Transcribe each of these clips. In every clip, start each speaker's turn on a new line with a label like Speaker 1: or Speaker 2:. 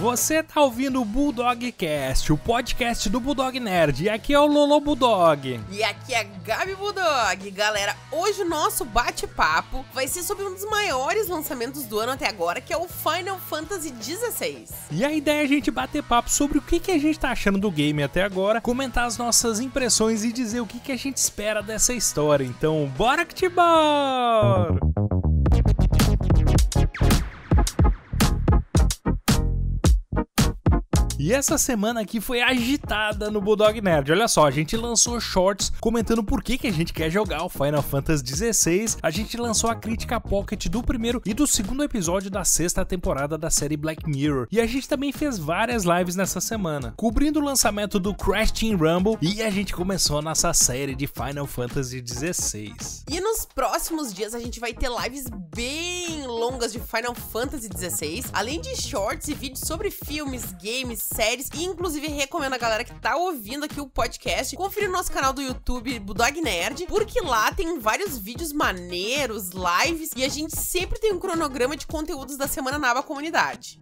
Speaker 1: Você tá ouvindo o Bulldog Cast, o podcast do Bulldog Nerd. E aqui é o Lolo Bulldog.
Speaker 2: E aqui é a Gabi Bulldog. Galera, hoje o nosso bate-papo vai ser sobre um dos maiores lançamentos do ano até agora, que é o Final Fantasy XVI.
Speaker 1: E a ideia é a gente bater papo sobre o que, a gente tá achando do game até agora, comentar as nossas impressões e dizer o que, que a gente espera dessa história. Então, bora que te bora! E essa semana aqui foi agitada no Bulldog Nerd. Olha só, a gente lançou shorts comentando por que, que a gente quer jogar o Final Fantasy XVI. A gente lançou a crítica pocket do primeiro e do segundo episódio da sexta temporada da série Black Mirror. E a gente também fez várias lives nessa semana, cobrindo o lançamento do Crash Team Rumble e a gente começou a nossa série de Final Fantasy XVI.
Speaker 2: E nos próximos dias a gente vai ter lives bem longas de Final Fantasy XVI, além de shorts e vídeos sobre filmes, games, séries. E inclusive recomendo a galera que tá ouvindo aqui o podcast conferir o nosso canal do YouTube Budog Nerd, porque lá tem vários vídeos maneiros, lives e a gente sempre tem um cronograma de conteúdos da semana na aba comunidade.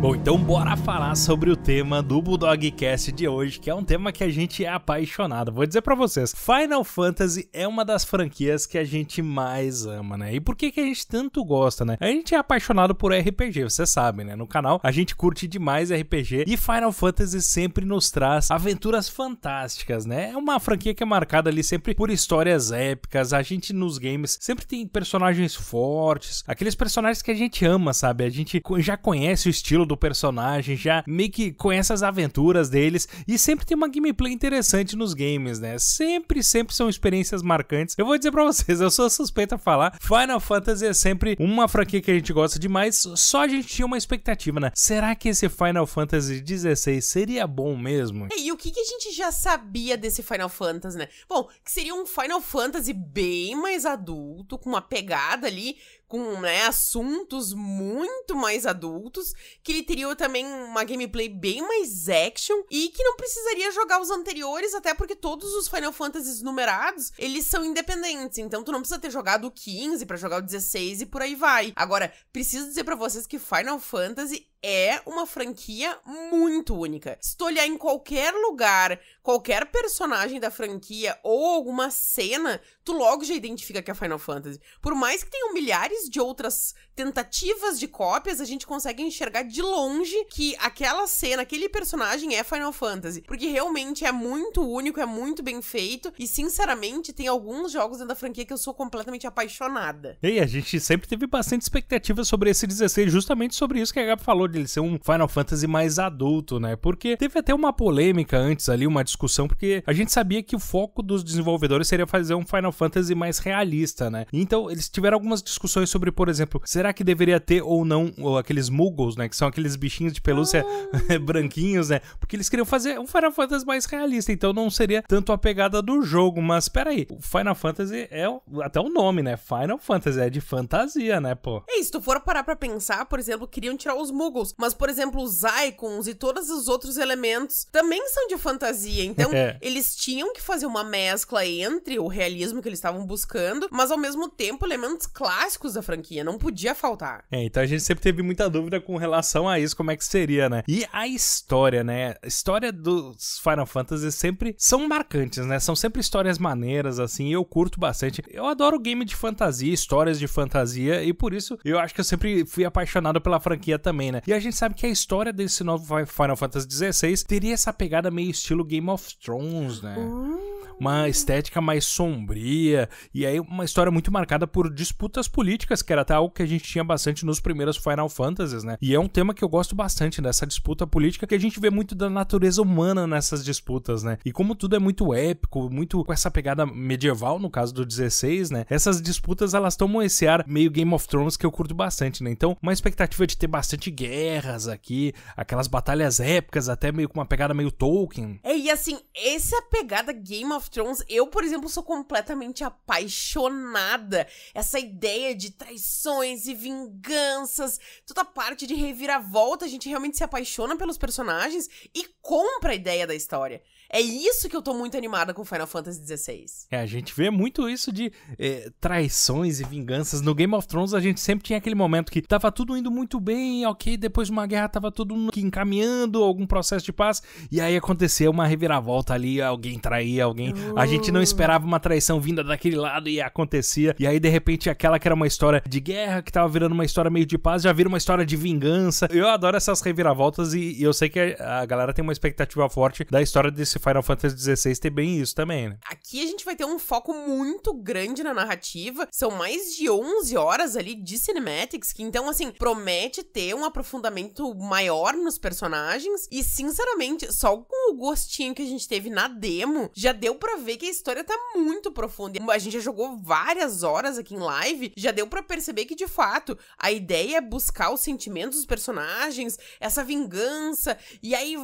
Speaker 1: Bom, então bora falar sobre o tema do Bulldogcast de hoje, que é um tema que a gente é apaixonado. Vou dizer para vocês, Final Fantasy é uma das franquias que a gente mais ama, né? E por que que a gente tanto gosta, né? A gente é apaixonado por RPG, vocês sabem, né? No canal a gente curte demais RPG e Final Fantasy sempre nos traz aventuras fantásticas, né? É uma franquia que é marcada ali sempre por histórias épicas. A gente nos games sempre tem personagens fortes, aqueles personagens que a gente ama, sabe? A gente já conhece o estilo do personagem, já meio que conhece as aventuras deles e sempre tem uma gameplay interessante nos games, né? Sempre, sempre são experiências marcantes. Eu vou dizer para vocês, eu sou suspeito a falar, Final Fantasy é sempre uma franquia que a gente gosta demais, só a gente tinha uma expectativa, né? Será que esse Final Fantasy 16 seria bom mesmo?
Speaker 2: E o que, que a gente já sabia desse Final Fantasy, né? Bom, que seria um Final Fantasy bem mais adulto, com uma pegada ali com né, assuntos muito mais adultos, que ele teria também uma gameplay bem mais action e que não precisaria jogar os anteriores, até porque todos os Final Fantasies numerados, eles são independentes, então tu não precisa ter jogado o 15 para jogar o 16 e por aí vai. Agora, preciso dizer para vocês que Final Fantasy é uma franquia muito única. Se tu olhar em qualquer lugar, qualquer personagem da franquia ou alguma cena, tu logo já identifica que é Final Fantasy. Por mais que tenham milhares de outras tentativas de cópias, a gente consegue enxergar de longe que aquela cena, aquele personagem é Final Fantasy. Porque realmente é muito único, é muito bem feito e, sinceramente, tem alguns jogos dentro da franquia que eu sou completamente apaixonada.
Speaker 1: E a gente sempre teve bastante expectativa sobre esse 16, justamente sobre isso que a Gabi falou de ele ser um Final Fantasy mais adulto, né? Porque teve até uma polêmica antes ali, uma discussão, porque a gente sabia que o foco dos desenvolvedores seria fazer um Final Fantasy mais realista, né? Então, eles tiveram algumas discussões sobre, por exemplo, será que deveria ter ou não ou aqueles muggles, né? Que são aqueles bichinhos de pelúcia ah. branquinhos, né? Porque eles queriam fazer um Final Fantasy mais realista, então não seria tanto a pegada do jogo, mas peraí, o Final Fantasy é até o nome, né? Final Fantasy é de fantasia, né, pô?
Speaker 2: E se tu for parar pra pensar, por exemplo, queriam tirar os muggles jogos, mas, por exemplo, os icons e todos os outros elementos também são de fantasia. Então, é. eles tinham que fazer uma mescla entre o realismo que eles estavam buscando, mas ao mesmo tempo elementos clássicos da franquia. Não podia faltar.
Speaker 1: É, então a gente sempre teve muita dúvida com relação a isso, como é que seria, né? E a história, né? A história dos Final Fantasy sempre são marcantes, né? São sempre histórias maneiras, assim, e eu curto bastante. Eu adoro game de fantasia, histórias de fantasia, e por isso eu acho que eu sempre fui apaixonado pela franquia também, né? E a gente sabe que a história desse novo Final Fantasy XVI teria essa pegada meio estilo Game of Thrones, né? Uh uma estética mais sombria, e aí uma história muito marcada por disputas políticas, que era até algo que a gente tinha bastante nos primeiros Final Fantasies, né? E é um tema que eu gosto bastante dessa disputa política, que a gente vê muito da natureza humana nessas disputas, né? E como tudo é muito épico, muito com essa pegada medieval, no caso do 16, né? Essas disputas elas tomam esse ar meio Game of Thrones que eu curto bastante, né? Então, uma expectativa de ter bastante guerras aqui, aquelas batalhas épicas, até meio com uma pegada meio Tolkien.
Speaker 2: É, e assim, essa pegada Game of Thrones, eu, por exemplo, sou completamente apaixonada. Essa ideia de traições e vinganças, toda parte de reviravolta, a gente realmente se apaixona pelos personagens e compra a ideia da história. É isso que eu tô muito animada com Final Fantasy XVI.
Speaker 1: É, a gente vê muito isso de é, traições e vinganças. No Game of Thrones a gente sempre tinha aquele momento que tava tudo indo muito bem, ok, depois de uma guerra tava tudo encaminhando algum processo de paz, e aí acontecia uma reviravolta ali, alguém traía alguém. Uh. A gente não uh. esperava uma traição vinda daquele lado e acontecia. E aí de repente aquela que era uma história de guerra, que tava virando uma história meio de paz, já vira uma história de vingança. Eu adoro essas reviravoltas e, e eu sei que a, a galera tem uma expectativa forte da história desse Final Fantasy XVI tem bem isso também, né?
Speaker 2: Aqui a gente vai ter um foco muito grande na narrativa. São mais de 11 horas ali de cinematics, que então, assim, promete ter um aprofundamento maior nos personagens. E, sinceramente, só com o gostinho que a gente teve na demo, já deu para ver que a história tá muito profunda. A gente já jogou várias horas aqui em live, já deu para perceber que, de fato, a ideia é buscar os sentimentos dos personagens, essa vingança, e aí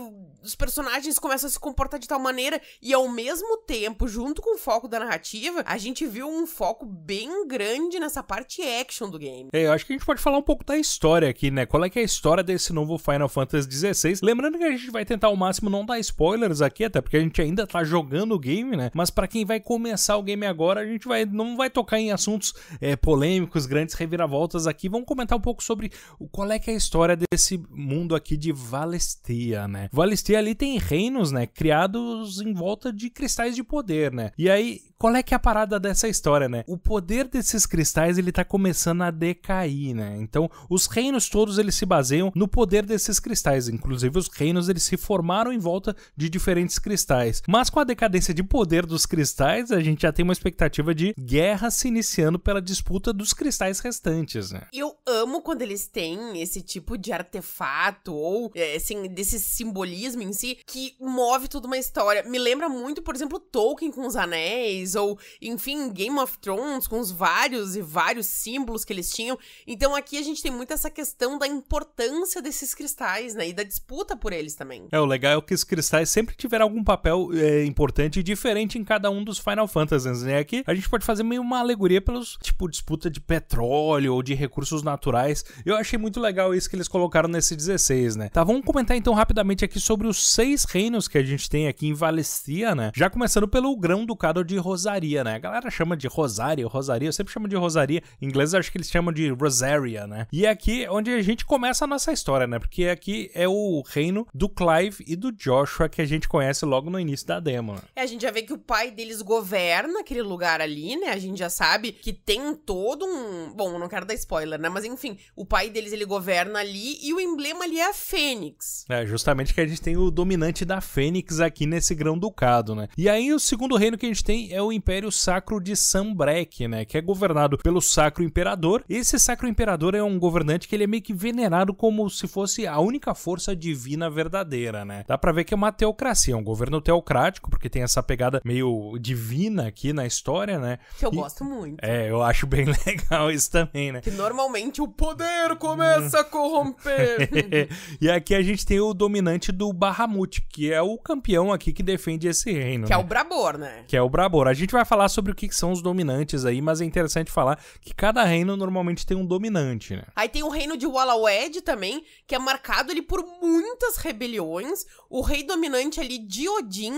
Speaker 2: os personagens começam a se comportar de de tal maneira. E ao mesmo tempo, junto com o foco da narrativa, a gente viu um foco bem grande nessa parte action do game.
Speaker 1: É, eu acho que a gente pode falar um pouco da história aqui, né? Qual é que é a história desse novo Final Fantasy XVI? Lembrando que a gente vai tentar ao máximo não dar spoilers aqui, até porque a gente ainda tá jogando o game, né? Mas para quem vai começar o game agora, a gente vai não vai tocar em assuntos é, polêmicos, grandes reviravoltas aqui. Vamos comentar um pouco sobre qual é que é a história desse mundo aqui de Valestia, né? Valestia ali tem reinos, né? Criado criados em volta de cristais de poder, né? E aí, qual é que é a parada dessa história, né? O poder desses cristais, ele tá começando a decair, né? Então, os reinos todos, eles se baseiam no poder desses cristais. Inclusive, os reinos, eles se formaram em volta de diferentes cristais. Mas com a decadência de poder dos cristais, a gente já tem uma expectativa de guerra se iniciando pela disputa dos cristais restantes, né?
Speaker 2: Eu amo quando eles têm esse tipo de artefato ou, é, assim, desse simbolismo em si que move toda uma história. Me lembra muito, por exemplo, Tolkien com os anéis, Vingadores, ou, enfim, Game of Thrones, com os vários e vários símbolos que eles tinham. Então aqui a gente tem muito essa questão da importância desses cristais, né? E da disputa por eles também.
Speaker 1: É, o legal é que os cristais sempre tiveram algum papel é, importante e diferente em cada um dos Final Fantasies, né? Aqui a gente pode fazer meio uma alegoria pelos, tipo, disputa de petróleo ou de recursos naturais. Eu achei muito legal isso que eles colocaram nesse 16, né? Tá, vamos comentar então rapidamente aqui sobre os seis reinos que a gente tem aqui em Valestia, né? Já começando pelo Grão-Ducado de Rosé rosaria, né? A galera chama de rosário, rosaria, eu sempre chamo de rosaria. Em inglês acho que eles chamam de rosaria, né? E é aqui onde a gente começa a nossa história, né? Porque aqui é o reino do Clive e do Joshua que a gente conhece logo no início da demo. Né?
Speaker 2: É, a gente já vê que o pai deles governa aquele lugar ali, né? A gente já sabe que tem todo um, bom, não quero dar spoiler, né? Mas enfim, o pai deles ele governa ali e o emblema ali é a fênix.
Speaker 1: É, justamente que a gente tem o dominante da fênix aqui nesse grão ducado, né? E aí o segundo reino que a gente tem é o o Império Sacro de Sambrek, né, que é governado pelo Sacro Imperador. Esse Sacro Imperador é um governante que ele é meio que venerado como se fosse a única força divina verdadeira, né? Dá para ver que é uma teocracia, é um governo teocrático, porque tem essa pegada meio divina aqui na história, né?
Speaker 2: Que eu e, gosto muito.
Speaker 1: É, eu acho bem legal isso também, né? Que
Speaker 2: normalmente o poder começa a corromper.
Speaker 1: e aqui a gente tem o dominante do Bahamut, que é o campeão aqui que defende esse reino. Que é né? é o
Speaker 2: Brabor, né?
Speaker 1: Que é o Brabor. A gente vai falar sobre o que são os dominantes aí, mas é interessante falar que cada reino normalmente tem um dominante, né?
Speaker 2: Aí tem o reino de Walawed também, que é marcado ali por muitas rebeliões. O rei dominante ali de Odin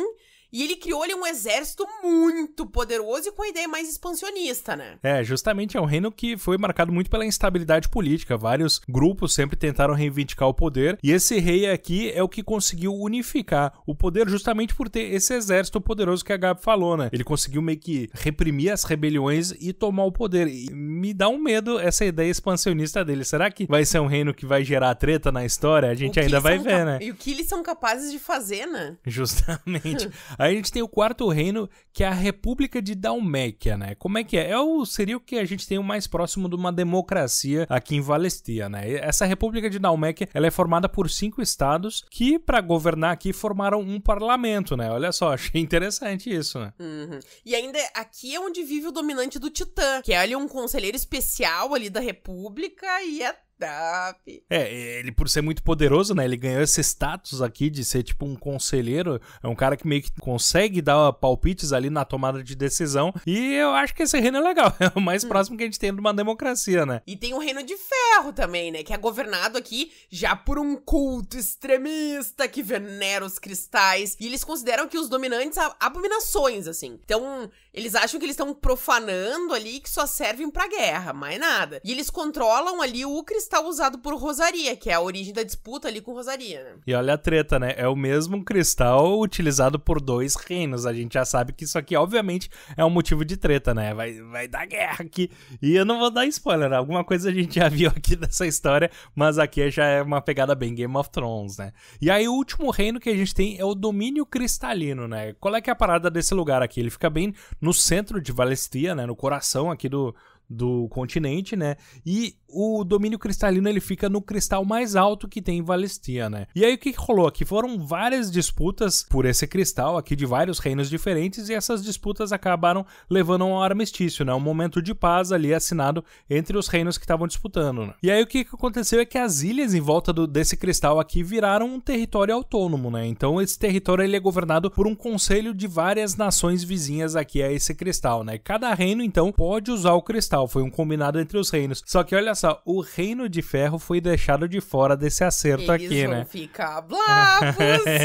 Speaker 2: e ele criou ali é um exército muito poderoso e com a ideia mais expansionista, né?
Speaker 1: É, justamente é um reino que foi marcado muito pela instabilidade política. Vários grupos sempre tentaram reivindicar o poder. E esse rei aqui é o que conseguiu unificar o poder justamente por ter esse exército poderoso que a Gabi falou, né? Ele conseguiu meio que reprimir as rebeliões e tomar o poder. E me dá um medo essa ideia expansionista dele. Será que vai ser um reino que vai gerar treta na história? A gente ainda vai ver, né? E o
Speaker 2: que eles são capazes de fazer, né?
Speaker 1: Justamente. Aí a gente tem o quarto reino, que é a República de Dalméquia, né? Como é que é? é o, seria o que a gente tem o mais próximo de uma democracia aqui em Valestia, né? Essa República de Dalméquia, ela é formada por cinco estados que, para governar aqui, formaram um parlamento, né? Olha só, achei interessante isso, né? Uhum.
Speaker 2: E ainda aqui é onde vive o dominante do Titã, que é ali um conselheiro especial ali da República e é top.
Speaker 1: É, ele por ser muito poderoso, né? Ele ganhou esse status aqui de ser tipo um conselheiro. É um cara que meio que consegue dar palpites ali na tomada de decisão. E eu acho que esse reino é legal. É o mais hum. próximo que a gente tem de uma democracia, né?
Speaker 2: E tem o reino de ferro também, né? Que é governado aqui já por um culto extremista que venera os cristais. E eles consideram que os dominantes abominações, assim. Então, eles acham que eles estão profanando ali que só servem para guerra, mais nada. E eles controlam ali o cristal usado por Rosaria, que é a origem da disputa ali com Rosaria, né?
Speaker 1: E olha a treta, né? É o mesmo cristal utilizado por dois reinos. A gente já sabe que isso aqui, obviamente, é um motivo de treta, né? Vai, vai dar guerra aqui. E eu não vou dar spoiler, alguma coisa a gente já viu aqui dessa história, mas aqui já é uma pegada bem Game of Thrones, né? E aí o último reino que a gente tem é o domínio cristalino, né? Qual é que é a parada desse lugar aqui? Ele fica bem no no centro de Valestia, né, no coração aqui do, do continente, né? E o domínio cristalino ele fica no cristal mais alto que tem em Valestia, né? E aí o que, rolou aqui? Foram várias disputas por esse cristal aqui de vários reinos diferentes e essas disputas acabaram levando a um armistício, né? Um momento de paz ali assinado entre os reinos que estavam disputando. Né? E aí o que, que aconteceu é que as ilhas em volta do, desse cristal aqui viraram um território autônomo, né? Então esse território ele é governado por um conselho de várias nações vizinhas aqui a esse cristal, né? Cada reino então pode usar o cristal tal, foi um combinado entre os reinos. Só que olha só, o Reino de Ferro foi deixado de fora desse acerto Eles aqui, né?
Speaker 2: Ficar blavos.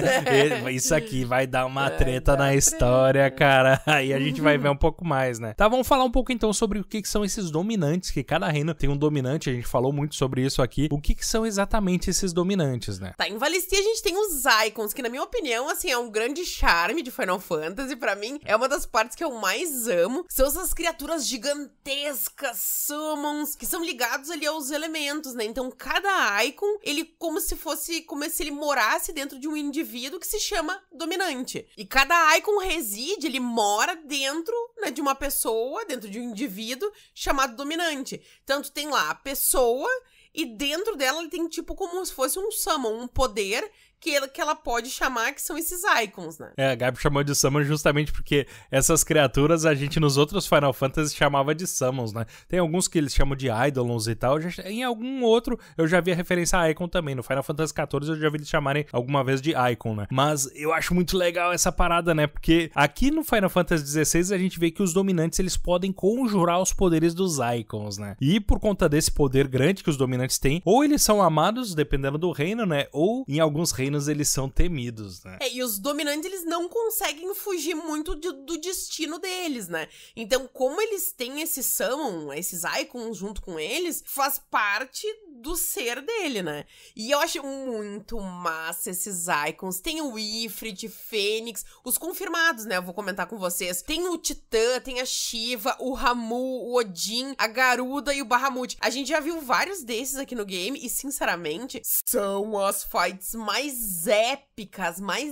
Speaker 1: Isso aqui vai dar uma é, treta na história, cara. Aí a gente vai uhum. ver um pouco mais, né? Tá, vamos falar um pouco então sobre o que, que são esses dominantes, que cada reino tem um dominante, a gente falou muito sobre isso aqui. O que, que são exatamente esses dominantes, né?
Speaker 2: Tá, em Valistia a gente tem os icons, que na minha opinião, assim, é um grande charme de Final Fantasy. para mim, é uma das partes que eu mais amo. São essas criaturas gigantescas os summons, que são ligados ali aos elementos, né? Então cada icon, ele como se fosse, como se ele morasse dentro de um indivíduo que se chama dominante. E cada icon reside, ele mora dentro né, de uma pessoa, dentro de um indivíduo chamado dominante. Tanto tem lá a pessoa e dentro dela ele tem tipo como se fosse um summon, um poder que ela, que ela pode chamar, que são esses icons, né?
Speaker 1: É, a Gabi chamou de summon justamente porque essas criaturas a gente nos outros Final Fantasy chamava de summons, né? Tem alguns que eles chamam de idolons e tal. Já, em algum outro eu já vi a referência a icon também. No Final Fantasy XIV eu já vi eles chamarem alguma vez de icon, né? Mas eu acho muito legal essa parada, né? Porque aqui no Final Fantasy XVI a gente vê que os dominantes eles podem conjurar os poderes dos icons, né? E por conta desse poder grande que os dominantes têm, ou eles são amados, dependendo do reino, né? Ou em alguns reinos eles são temidos, né?
Speaker 2: É, e os dominantes, eles não conseguem fugir muito de, do destino deles, né? Então, como eles têm esse Summon, esses Icons junto com eles, faz parte do ser dele, né? E eu acho muito massa esses Icons. Tem o Ifrit, Fênix, os confirmados, né? Eu vou comentar com vocês. Tem o Titã, tem a Shiva, o Ramu, o Odin, a Garuda e o Bahamut. A gente já viu vários desses aqui no game e, sinceramente, são as fights mais quiser épicas, mais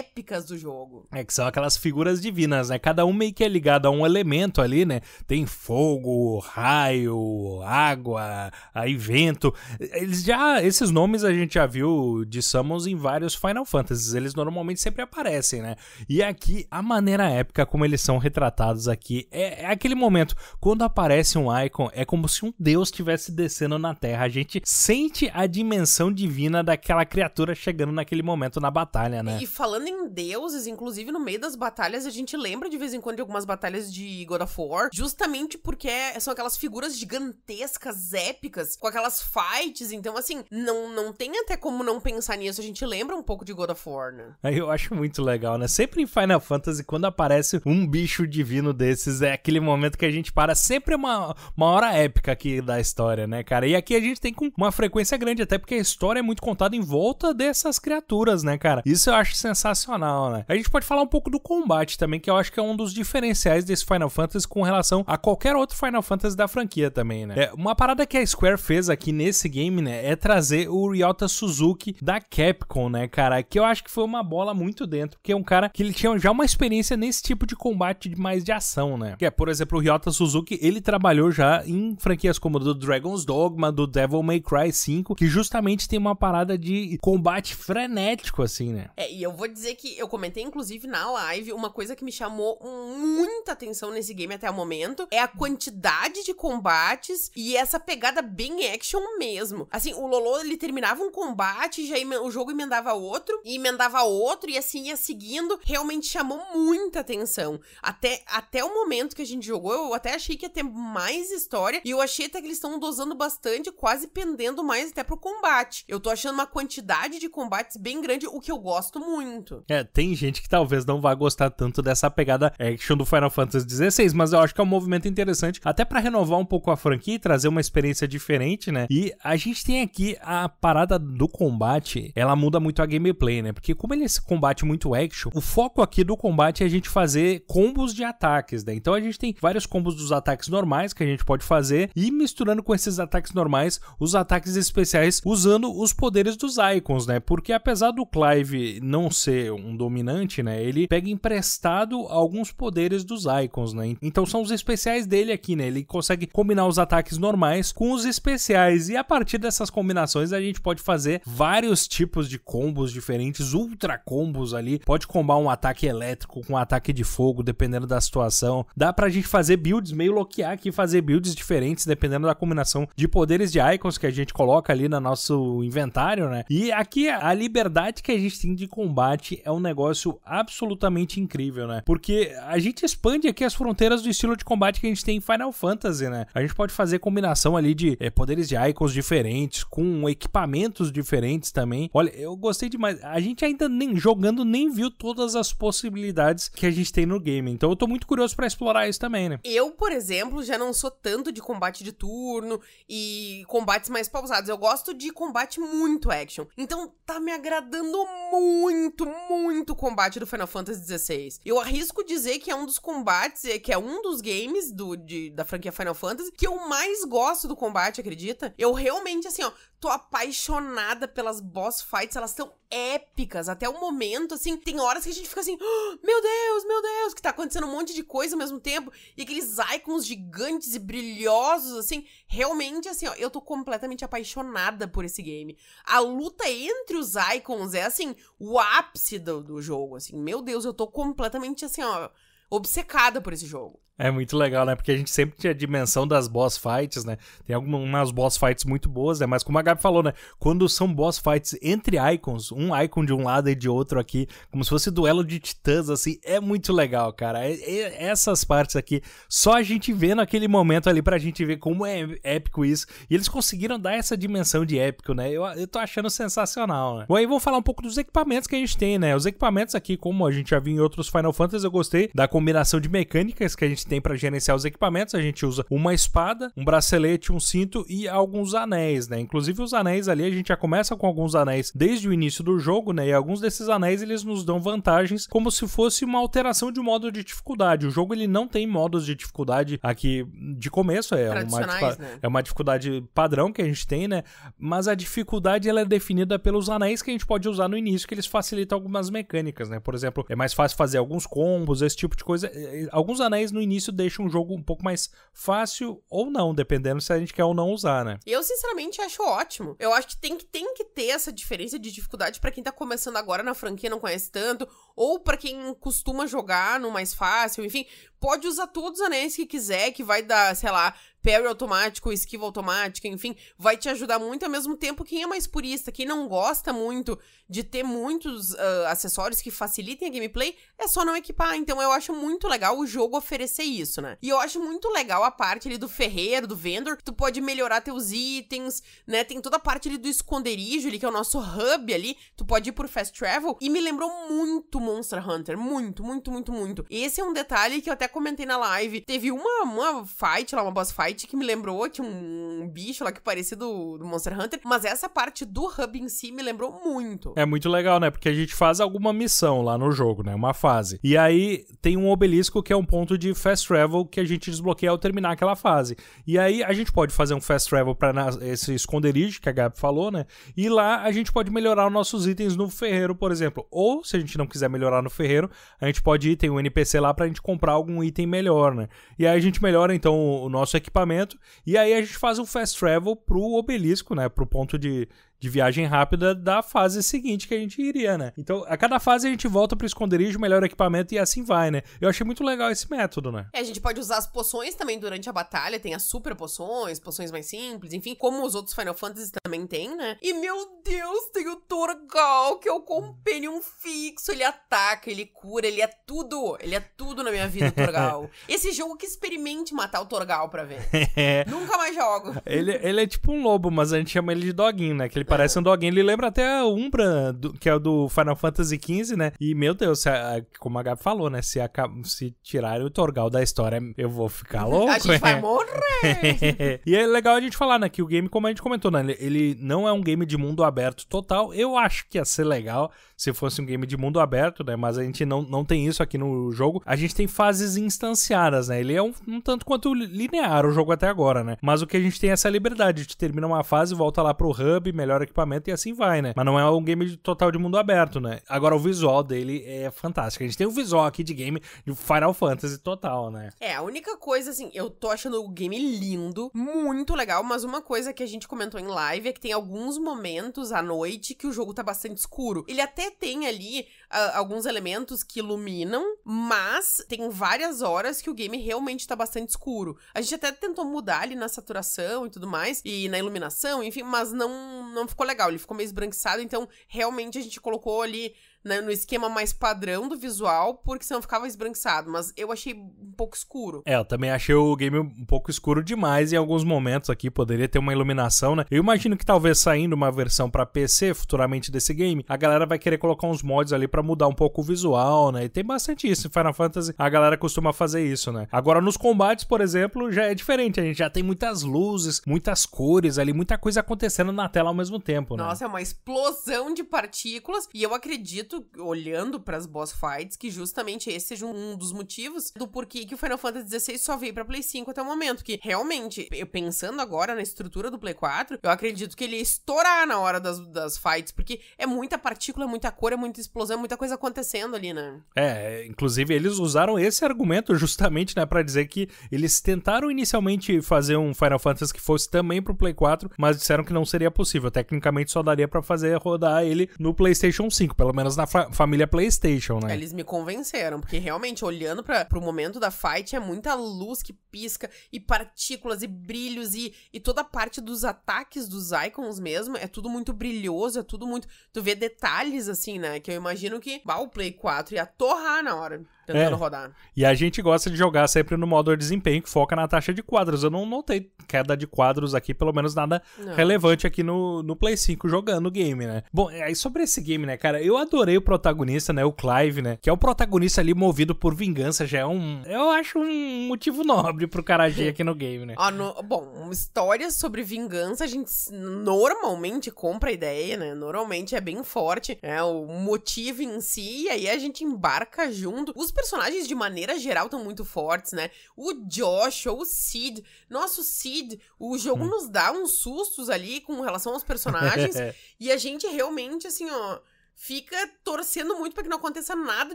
Speaker 2: épicas do jogo.
Speaker 1: É que são aquelas figuras divinas, né? Cada um meio que é ligado a um elemento ali, né? Tem fogo, raio, água, aí vento. Eles já esses nomes a gente já viu de Summons em vários Final Fantasies. Eles normalmente sempre aparecem, né? E aqui a maneira épica como eles são retratados aqui é, é aquele momento quando aparece um icon, é como se um deus estivesse descendo na Terra. A gente sente a dimensão divina daquela criatura chegando naquele momento na batalha, né? E
Speaker 2: falando em deuses, inclusive no meio das batalhas, a gente lembra de vez em quando de algumas batalhas de God of War, justamente porque são aquelas figuras gigantescas, épicas, com aquelas fights. Então, assim, não, não tem até como não pensar nisso. A gente lembra um pouco de God of War, né?
Speaker 1: Eu acho muito legal, né? Sempre em Final Fantasy, quando aparece um bicho divino desses, é aquele momento que a gente para. Sempre é uma, uma hora épica aqui da história, né, cara? E aqui a gente tem com uma frequência grande, até porque a história é muito contada em volta dessas criaturas, né? né, cara? Isso eu acho sensacional, né? A gente pode falar um pouco do combate também, que eu acho que é um dos diferenciais desse Final Fantasy com relação a qualquer outro Final Fantasy da franquia também, né? É, uma parada que a Square fez aqui nesse game, né, é trazer o Ryota Suzuki da Capcom, né, cara? Que eu acho que foi uma bola muito dentro, porque é um cara que ele tinha já uma experiência nesse tipo de combate mais de ação, né? Que é, por exemplo, o Ryota Suzuki, ele trabalhou já em franquias como do Dragon's Dogma, do Devil May Cry 5, que justamente tem uma parada de combate frenético, assim, né?
Speaker 2: É, e eu vou dizer que eu comentei, inclusive, na live, uma coisa que me chamou muita atenção nesse game até o momento é a quantidade de combates e essa pegada bem action mesmo. Assim, o Lolo, ele terminava um combate, já o jogo emendava outro, e emendava outro, e assim ia seguindo. Realmente chamou muita atenção. Até, até o momento que a gente jogou, eu até achei que ia ter mais história, e eu achei até que eles estão dosando bastante, quase pendendo mais até pro combate. Eu tô achando uma quantidade de combates bem grande, o que eu gosto muito.
Speaker 1: É, tem gente que talvez não vá gostar tanto dessa pegada é, action do Final Fantasy XVI, mas eu acho que é um movimento interessante, até para renovar um pouco a franquia e trazer uma experiência diferente, né? E a gente tem aqui a parada do combate, ela muda muito a gameplay, né? Porque como ele é esse combate muito action, o foco aqui do combate é a gente fazer combos de ataques, né? Então a gente tem vários combos dos ataques normais que a gente pode fazer e misturando com esses ataques normais os ataques especiais usando os poderes dos icons, né? Porque apesar do clã Clive não ser um dominante, né, ele pega emprestado alguns poderes dos Icons, né? Então são os especiais dele aqui, né? Ele consegue combinar os ataques normais com os especiais e a partir dessas combinações a gente pode fazer vários tipos de combos diferentes, ultra combos ali. Pode combar um ataque elétrico com um ataque de fogo, dependendo da situação. Dá pra gente fazer builds meio loquear aqui, fazer builds diferentes dependendo da combinação de poderes de Icons que a gente coloca ali no nosso inventário, né? E aqui a liberdade que a a gente tem de combate é um negócio absolutamente incrível, né? Porque a gente expande aqui as fronteiras do estilo de combate que a gente tem em Final Fantasy, né? A gente pode fazer combinação ali de é, poderes de icons diferentes, com equipamentos diferentes também. Olha, eu gostei demais. A gente ainda nem jogando nem viu todas as possibilidades que a gente tem no game. Então eu tô muito curioso para explorar isso também, né?
Speaker 2: Eu, por exemplo, já não sou tanto de combate de turno e combates mais pausados. Eu gosto de combate muito action. Então tá me agradando muito, muito o combate do Final Fantasy XVI. Eu arrisco dizer que é um dos combates, é, que é um dos games do, de, da franquia Final Fantasy que eu mais gosto do combate, acredita? Eu realmente, assim, ó, tô apaixonada pelas boss fights, elas são épicas. Até o momento, assim, tem horas que a gente fica assim, oh, meu Deus, meu Deus, que tá acontecendo um monte de coisa ao mesmo tempo. E aqueles icons gigantes e brilhosos, assim, realmente, assim, ó, eu tô completamente apaixonada por esse game. A luta entre os icons é, assim, o ápice do, do jogo, assim. Meu Deus, eu tô completamente, assim, ó, obcecada por esse jogo.
Speaker 1: É muito legal, né? Porque a gente sempre tinha a dimensão das boss fights, né? Tem algumas boss fights muito boas, né? Mas como a Gabi falou, né? Quando são boss fights entre icons, um icon de um lado e de outro aqui, como se fosse duelo de titãs, assim, é muito legal, cara. E, é, e é, essas partes aqui, só a gente vê naquele momento ali pra gente ver como é épico isso. E eles conseguiram dar essa dimensão de épico, né? Eu, eu tô achando sensacional, né? Bom, aí vou falar um pouco dos equipamentos que a gente tem, né? Os equipamentos aqui, como a gente já viu em outros Final Fantasy, eu gostei da combinação de mecânicas que a gente gente tem para gerenciar os equipamentos, a gente usa uma espada, um bracelete, um cinto e alguns anéis, né? Inclusive os anéis ali, a gente já começa com alguns anéis desde o início do jogo, né? E alguns desses anéis eles nos dão vantagens como se fosse uma alteração de modo de dificuldade. O jogo ele não tem modos de dificuldade aqui de começo, é uma, né? é uma dificuldade padrão que a gente tem, né? Mas a dificuldade ela é definida pelos anéis que a gente pode usar no início, que eles facilitam algumas mecânicas, né? Por exemplo, é mais fácil fazer alguns combos, esse tipo de coisa. É, é, alguns anéis no início início deixa um jogo um pouco mais fácil ou não, dependendo se a gente quer ou não usar, né?
Speaker 2: Eu, sinceramente, acho ótimo. Eu acho que tem que, tem que ter essa diferença de dificuldade para quem tá começando agora na franquia, não conhece tanto, ou para quem costuma jogar no mais fácil, enfim pode usar todos os anéis que quiser, que vai dar, sei lá, parry automático, esquiva automática, enfim, vai te ajudar muito. Ao mesmo tempo, quem é mais purista, quem não gosta muito de ter muitos uh, acessórios que facilitem a gameplay, é só não equipar. Então eu acho muito legal o jogo oferecer isso, né? E eu acho muito legal a parte ali do ferreiro, do vendor, que tu pode melhorar teus itens, né? Tem toda a parte ali do esconderijo ali, que é o nosso hub ali, tu pode ir por fast travel. E me lembrou muito Monster Hunter, muito, muito, muito, muito. Esse é um detalhe que eu até comentei na live. Teve uma, uma fight lá, uma boss fight, que me lembrou de um bicho lá que é parecia do, do Monster Hunter. Mas essa parte do hub em si me lembrou muito.
Speaker 1: É muito legal, né? Porque a gente faz alguma missão lá no jogo, né? Uma fase. E aí tem um obelisco que é um ponto de fast travel que a gente desbloqueia ao terminar aquela fase. E aí a gente pode fazer um fast travel para esse esconderijo que a Gabi falou, né? E lá a gente pode melhorar os nossos itens no ferreiro, por exemplo. Ou se a gente não quiser melhorar no ferreiro, a gente pode ir, tem um NPC lá pra gente comprar algum item melhor, né? E aí a gente melhora então o nosso equipamento e aí a gente faz um fast travel pro obelisco, né? Pro ponto de, de viagem rápida da fase seguinte que a gente iria, né? Então, a cada fase a gente volta pro esconderijo, melhor equipamento e assim vai, né? Eu achei muito legal esse método, né?
Speaker 2: É, a gente pode usar as poções também durante a batalha, tem as super poções, poções mais simples, enfim, como os outros Final Fantasy também tem, né? E meu Deus, tem o Torgal, que é o companion fixo, ele ataca, ele cura, ele é tudo, ele é tudo na minha vida, o Torgal. esse jogo que experimente matar o Torgal pra ver. É. Nunca mais jogo.
Speaker 1: Ele, ele é tipo um lobo, mas a gente chama ele de doguinho, né? Que ele parece um doguinho. Ele lembra até a Umbra, do, que é o do Final Fantasy XV, né? E, meu Deus, se a, como a Gabi falou, né? Se, se tirarem o Torgal da história, eu vou ficar louco. a gente vai né? morrer! e é legal a gente falar, né? Que o game, como a gente comentou, né? Ele, ele não é um game de mundo aberto total. Eu acho que ia ser legal se fosse um game de mundo aberto, né? Mas a gente não, não tem isso aqui no jogo. A gente tem fases instanciadas, né? Ele é um, um tanto quanto linear o jogo até agora, né? Mas o que a gente tem é essa liberdade. A gente termina uma fase, volta lá pro hub, melhora equipamento e assim vai, né? Mas não é um game total de mundo aberto, né? Agora o visual dele é fantástico. A gente tem um visual aqui de game de Final Fantasy total, né?
Speaker 2: É, a única coisa, assim, eu tô achando o game lindo, muito legal, mas uma coisa que a gente comentou em live é que tem alguns momentos à noite que o jogo tá bastante escuro. Ele até tem ali alguns elementos que iluminam, mas tem várias horas que o game realmente tá bastante escuro. A gente até tentou mudar ali na saturação e tudo mais, e na iluminação, enfim, mas não, não ficou legal. Ele ficou meio esbranquiçado, então realmente a gente colocou ali né, no esquema mais padrão do visual, porque senão ficava esbranquiçado. Mas eu achei um pouco escuro.
Speaker 1: É, eu também achei o game um pouco escuro demais em alguns momentos aqui. Poderia ter uma iluminação, né? Eu imagino que talvez saindo uma versão para PC futuramente desse game, a galera vai querer colocar uns mods ali para mudar um pouco o visual, né? E tem bastante isso. Em Final Fantasy, a galera costuma fazer isso, né? Agora, nos combates, por exemplo, já é diferente. A gente já tem muitas luzes, muitas cores ali, muita coisa acontecendo na tela ao mesmo tempo, né? Nossa, é
Speaker 2: uma explosão de partículas. E eu acredito acredito, olhando para as boss fights, que justamente esse seja um dos motivos do porquê que o Final Fantasy XVI só veio para Play 5 até o momento. Que realmente, eu pensando agora na estrutura do Play 4, eu acredito que ele ia estourar na hora das, das fights, porque é muita partícula, muita cor, é muita explosão, muita coisa acontecendo ali, né?
Speaker 1: É, inclusive eles usaram esse argumento justamente, né, para dizer que eles tentaram inicialmente fazer um Final Fantasy que fosse também pro Play 4, mas disseram que não seria possível. Tecnicamente só daria para fazer rodar ele no PlayStation 5, pelo menos na da fa família PlayStation, né? Eles
Speaker 2: me convenceram, porque realmente, olhando para pro momento da fight, é muita luz que pisca, e partículas, e brilhos, e, e toda a parte dos ataques dos icons mesmo, é tudo muito brilhoso, é tudo muito. Tu vê detalhes assim, né? Que eu imagino que bah, o Play 4 ia torrar na hora tentando é. rodar.
Speaker 1: E a gente gosta de jogar sempre no modo de desempenho que foca na taxa de quadros. Eu não notei queda de quadros aqui, pelo menos nada não. relevante aqui no, no Play 5 jogando o game, né? Bom, é, aí sobre esse game, né, cara, eu adorei o protagonista, né, o Clive, né, que é o protagonista ali movido por vingança, já é um... Eu acho um motivo nobre pro cara agir aqui no game, né? ah,
Speaker 2: no, bom, histórias sobre vingança a gente normalmente compra a ideia, né? Normalmente é bem forte, é né, o motivo em si, e aí a gente embarca junto. Os personagens, de maneira geral, estão muito fortes, né? O Josh, o Sid. Nosso Sid, o jogo hum. nos dá uns sustos ali com relação aos personagens. e a gente realmente, assim, ó fica torcendo muito para que não aconteça nada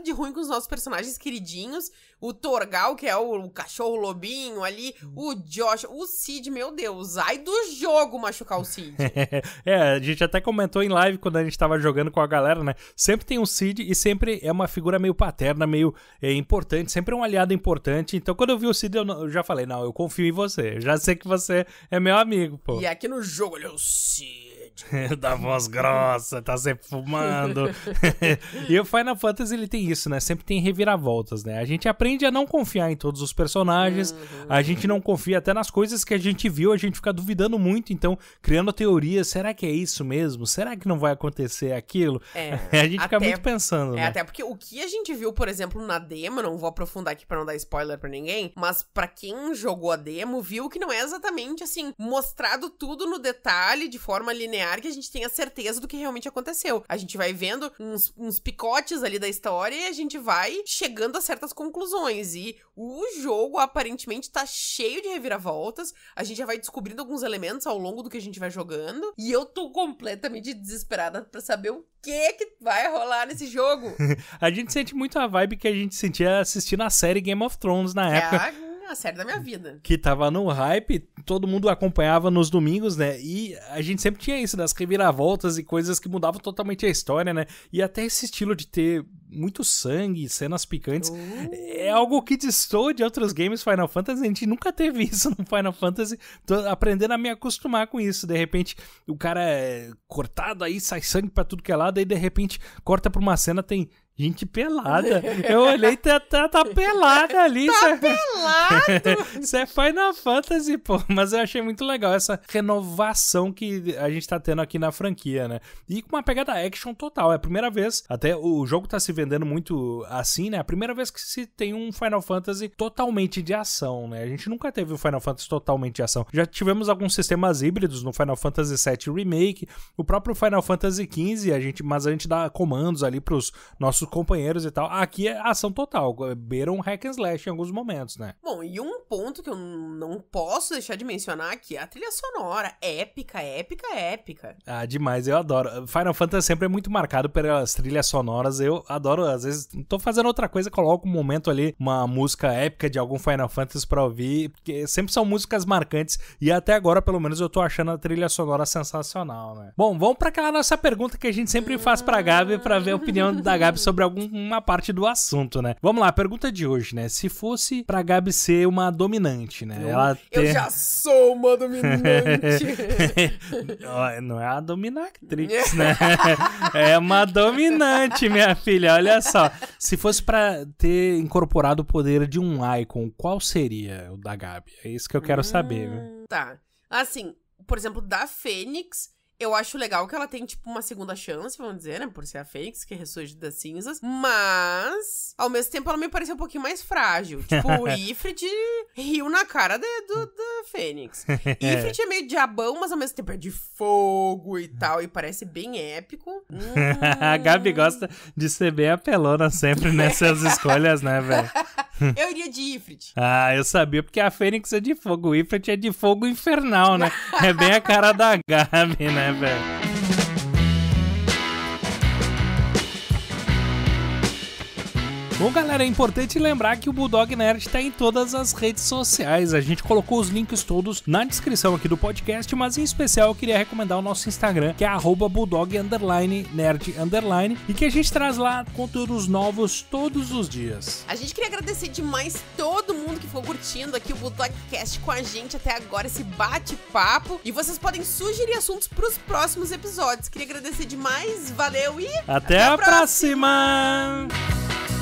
Speaker 2: de ruim com os nossos personagens queridinhos. O Torgal, que é o, o cachorro lobinho ali, o Josh, o Cid, meu Deus, ai do jogo machucar o Cid.
Speaker 1: é, a gente até comentou em live quando a gente tava jogando com a galera, né? Sempre tem um Cid e sempre é uma figura meio paterna, meio é, importante, sempre é um aliado importante. Então quando eu vi o Cid, eu, não, eu, já falei, não, eu confio em você, eu já sei que você é meu amigo, pô. E
Speaker 2: aqui no jogo, olha, o Cid
Speaker 1: da voz grossa, tá sempre fumando. e o Final Fantasy ele tem isso, né? Sempre tem reviravoltas, né? A gente aprende a não confiar em todos os personagens, uhum. a gente não confia até nas coisas que a gente viu, a gente fica duvidando muito, então criando teorias, será que é isso mesmo? Será que não vai acontecer aquilo?
Speaker 2: É, a gente até, fica muito pensando, é, né? Até porque o que a gente viu, por exemplo, na demo, não vou aprofundar aqui para não dar spoiler para ninguém, mas para quem jogou a demo, viu que não é exatamente assim mostrado tudo no detalhe de forma linear linear que a gente tenha certeza do que realmente aconteceu. A gente vai vendo uns, uns picotes ali da história e a gente vai chegando a certas conclusões. E o jogo aparentemente tá cheio de reviravoltas. A gente já vai descobrindo alguns elementos ao longo do que a gente vai jogando. E eu tô completamente desesperada para saber o que que vai rolar nesse jogo.
Speaker 1: a gente sente muito a vibe que a gente sentia assistindo a série Game of Thrones na época. A
Speaker 2: é, uma série da minha vida.
Speaker 1: Que tava no hype, todo mundo acompanhava nos domingos, né? E a gente sempre tinha isso, das né? reviravoltas e coisas que mudavam totalmente a história, né? E até esse estilo de ter muito sangue, cenas picantes, uh. é oh. algo que distou de outros games Final Fantasy. A gente nunca teve isso no Final Fantasy. Tô aprendendo a me acostumar com isso. De repente, o cara é cortado aí, sai sangue pra tudo que é lado, aí de repente corta pra uma cena, tem Gente pelada. Eu olhei, tá, tá, tá pelada ali. Tá pelado! Isso é Final Fantasy, pô. Mas eu achei muito legal essa renovação que a gente tá tendo aqui na franquia, né? E com uma pegada action total. É a primeira vez, até o jogo tá se vendendo muito assim, né? É a primeira vez que se tem um Final Fantasy totalmente de ação, né? A gente nunca teve um Final Fantasy totalmente de ação. Já tivemos alguns sistemas híbridos no Final Fantasy VII Remake, o próprio Final Fantasy XV, a gente, mas a gente dá comandos ali pros nossos companheiros e tal. Aqui é ação total, beira um hack and slash em alguns momentos, né?
Speaker 2: Bom, e um ponto que eu não posso deixar de mencionar aqui é a trilha sonora. Épica, épica, épica.
Speaker 1: Ah, demais, eu adoro. Final Fantasy sempre é muito marcado pelas trilhas sonoras. Eu adoro, às vezes, tô fazendo outra coisa, coloco um momento ali, uma música épica de algum Final Fantasy pra ouvir, porque sempre são músicas marcantes e até agora, pelo menos, eu tô achando a trilha sonora sensacional, né? Bom, vamos pra aquela nossa pergunta que a gente sempre faz pra Gabi pra ver a opinião da Gabi sobre sobre alguma parte do assunto, né? Vamos lá, pergunta de hoje, né? Se fosse pra Gabi ser uma dominante, né? Eu, ela ter... eu já sou
Speaker 2: uma dominante!
Speaker 1: Não é a dominatrix, né? É uma dominante, minha filha. Olha só. Se fosse pra ter incorporado o poder de um Icon, qual seria o da Gabi? É isso que eu quero hum, saber, né?
Speaker 2: Tá. Assim, por exemplo, da Fênix eu acho legal que ela tem, tipo, uma segunda chance, vamos dizer, né? Por ser a Fênix que ressurge das cinzas. Mas, ao mesmo tempo, ela me pareceu um pouquinho mais frágil. Tipo, o Ifrit riu na cara de, do, da Fênix. Ifrit é meio diabão, mas ao mesmo tempo é de fogo e tal. E parece bem épico.
Speaker 1: Hum... a Gabi gosta de ser bem apelona sempre nessas escolhas, né, velho?
Speaker 2: Eu iria de Ifrit.
Speaker 1: Ah, eu sabia, porque a Fênix é de fogo. O Ifrit é de fogo infernal, né? É bem a cara da Gabi, né? there. Bom, galera, é importante lembrar que o Bulldog Nerd está em todas as redes sociais. A gente colocou os links todos na descrição aqui do podcast, mas em especial eu queria recomendar o nosso Instagram, que é @bulldog_nerd e que a gente traz lá conteúdos novos todos os dias.
Speaker 2: A gente queria agradecer demais todo mundo que ficou curtindo aqui o Bulldogcast com a gente até agora, esse bate-papo. E vocês podem sugerir assuntos para os próximos episódios. Queria agradecer demais, valeu e
Speaker 1: até, até a, próxima. próxima.